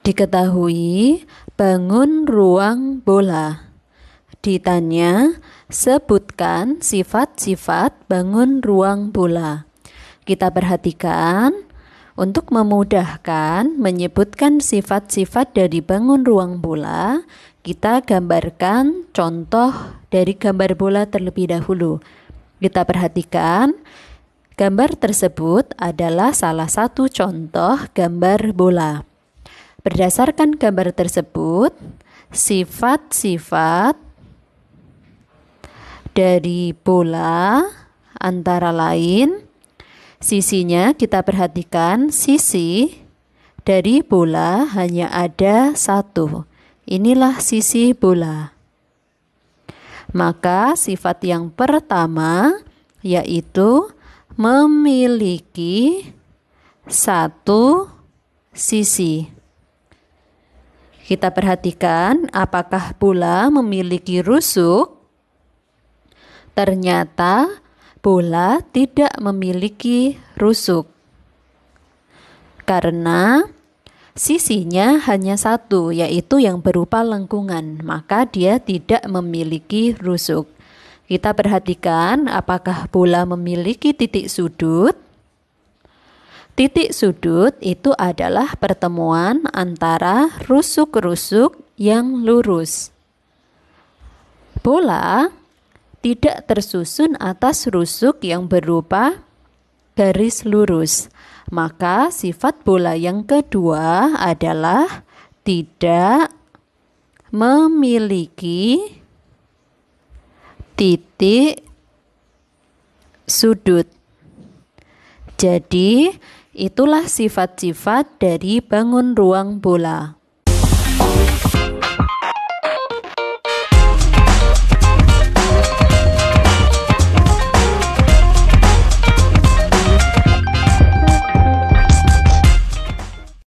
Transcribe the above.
Diketahui bangun ruang bola. Ditanya, sebutkan sifat-sifat bangun ruang bola. Kita perhatikan untuk memudahkan menyebutkan sifat-sifat dari bangun ruang bola, kita gambarkan contoh dari gambar bola terlebih dahulu. Kita perhatikan gambar tersebut adalah salah satu contoh gambar bola. Berdasarkan gambar tersebut, sifat-sifat dari bola antara lain sisinya kita perhatikan sisi dari bola hanya ada satu. Inilah sisi bola. Maka sifat yang pertama yaitu memiliki satu sisi. Kita perhatikan apakah bola memiliki rusuk? Ternyata bola tidak memiliki rusuk. Karena sisinya hanya satu, yaitu yang berupa lengkungan, maka dia tidak memiliki rusuk. Kita perhatikan apakah bola memiliki titik sudut. Titik sudut itu adalah pertemuan antara rusuk-rusuk yang lurus. Bola tidak tersusun atas rusuk yang berupa garis lurus. Maka sifat bola yang kedua adalah tidak memiliki titik sudut. Jadi, Itulah sifat-sifat dari bangun ruang bola.